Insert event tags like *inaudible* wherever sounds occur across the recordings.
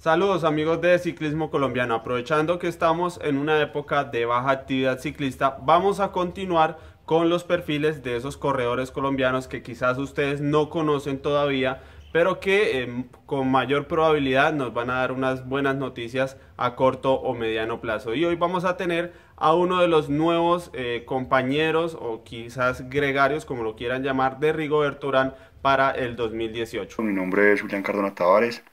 Saludos amigos de Ciclismo Colombiano, aprovechando que estamos en una época de baja actividad ciclista, vamos a continuar con los perfiles de esos corredores colombianos que quizás ustedes no conocen todavía, pero que em, con mayor probabilidad nos van a dar unas buenas noticias a corto o mediano plazo. Y hoy vamos a tener a uno de los nuevos eh, compañeros o quizás gregarios, como lo quieran llamar, de Rigoberto Urán para el 2018. Mi nombre es Julián Cardona Tavares,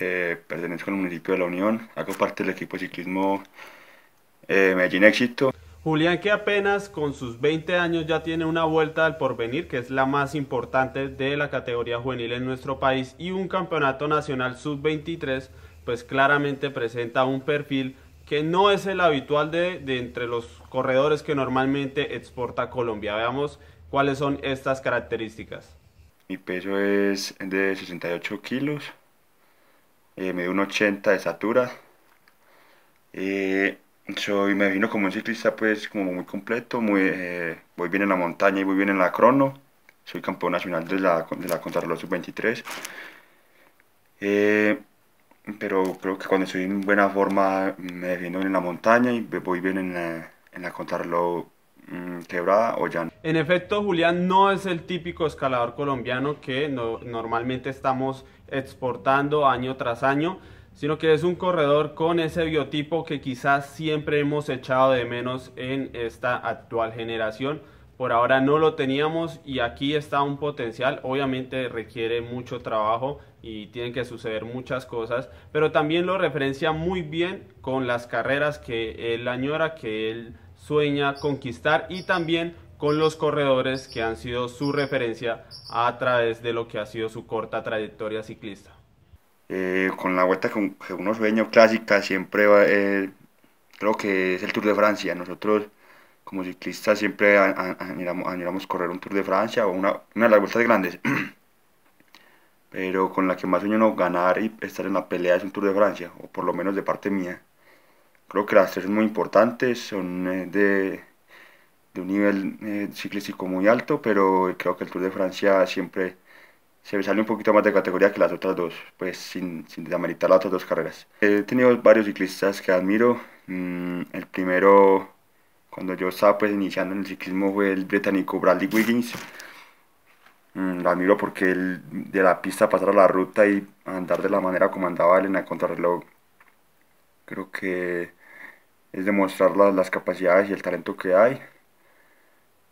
eh, pertenezco al municipio de La Unión, hago parte del equipo de ciclismo eh, Medellín Éxito. Julián que apenas con sus 20 años ya tiene una vuelta al porvenir, que es la más importante de la categoría juvenil en nuestro país, y un campeonato nacional sub-23, pues claramente presenta un perfil que no es el habitual de, de, entre los corredores que normalmente exporta Colombia. Veamos cuáles son estas características. Mi peso es de 68 kilos, eh, me dio un 80 de estatura. Eh, soy, me vino como un ciclista pues como muy completo, muy, eh, voy bien en la montaña y voy bien en la crono. Soy campeón nacional de la, de la contrarreloj sub-23. pero creo que cuando estoy en buena forma me defino bien en la montaña y voy bien en la, en la Mm, quebrada o En efecto, Julián no es el típico escalador colombiano que normalmente estamos exportando año tras año, sino que es un corredor con ese biotipo que quizás siempre hemos echado de menos en esta actual generación. Por ahora no lo teníamos y aquí está un potencial. Obviamente requiere mucho trabajo y tienen que suceder muchas cosas, pero también lo referencia muy bien con las carreras que él añora, que él sueña conquistar y también con los corredores que han sido su referencia a través de lo que ha sido su corta trayectoria ciclista. Eh, con la vuelta que, uno sueña clásica siempre va, eh, creo que es el Tour de Francia. Nosotros como ciclistas siempre anhelamos, correr un Tour de Francia o una, una de las vueltas grandes. *clears throat* Pero con la que más sueño no ganar y estar en la pelea es un Tour de Francia, o por lo menos de parte mía creo que las tres muy importantes, son eh, de, de un nivel eh, ciclístico muy alto, pero creo que el Tour de Francia siempre se sale un poquito más de categoría que las otras dos, pues sin, sin las otras dos carreras. He tenido varios ciclistas que admiro, mm, el primero cuando yo estaba pues iniciando en el ciclismo fue el británico Bradley Wiggins, mm, lo admiro porque él de la pista pasar a la ruta y andar de la manera como andaba él en el contrarreloj, creo que es demostrar las, capacidades y el talento que hay.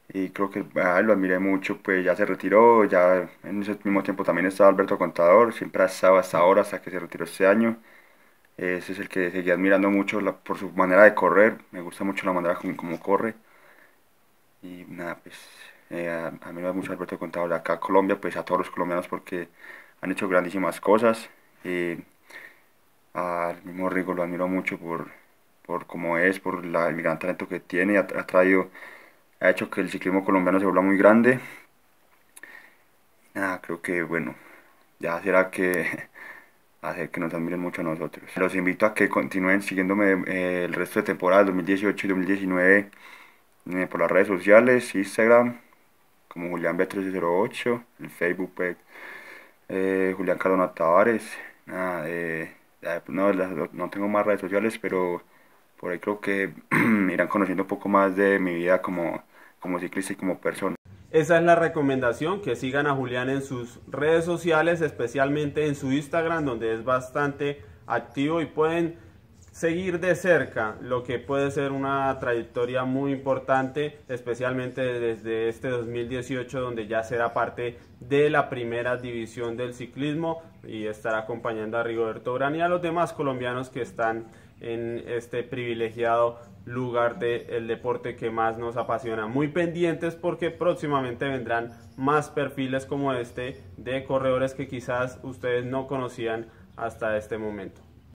Y creo que ah, lo admiré mucho, pues ya se retiró, ya en ese mismo tiempo también estaba Alberto Contador, siempre ha estado hasta ahora, hasta que se retiró este año. Ese es el que seguía admirando mucho por su manera de correr, me gusta mucho la manera como, corre. Y nada, pues eh, a, mí me gusta mucho Alberto Contador acá a Colombia, pues a todos los colombianos porque han hecho grandísimas cosas. Eh, al mismo Rigo lo admiro mucho por por cómo es, por la, el gran talento que tiene, ha, traído, ha hecho que el ciclismo colombiano se vuelva muy grande. Nada, creo que bueno, ya será que *laughs* hacer que nos admiren mucho a nosotros. Los invito a que continúen siguiéndome eh, el resto de temporada 2018 y 2019 eh, por las redes sociales, Instagram, como Julián B1308, el Facebook pues, eh, Julián Cardona Tavares. Nada, no, no tengo más redes sociales, pero por ahí creo que *clears throat* irán conociendo un poco más de mi vida como, como ciclista y como persona. Esa es la recomendación, que sigan a Julián en sus redes sociales, especialmente en su Instagram, donde es bastante activo y pueden seguir de cerca lo que puede ser una trayectoria muy importante, especialmente desde este 2018 donde ya será parte de la primera división del ciclismo y estará acompañando a Rigoberto Gran y a los demás colombianos que están en este privilegiado lugar del deporte que más nos apasiona. Muy pendientes porque próximamente vendrán más perfiles como este de corredores que quizás ustedes no conocían hasta este momento.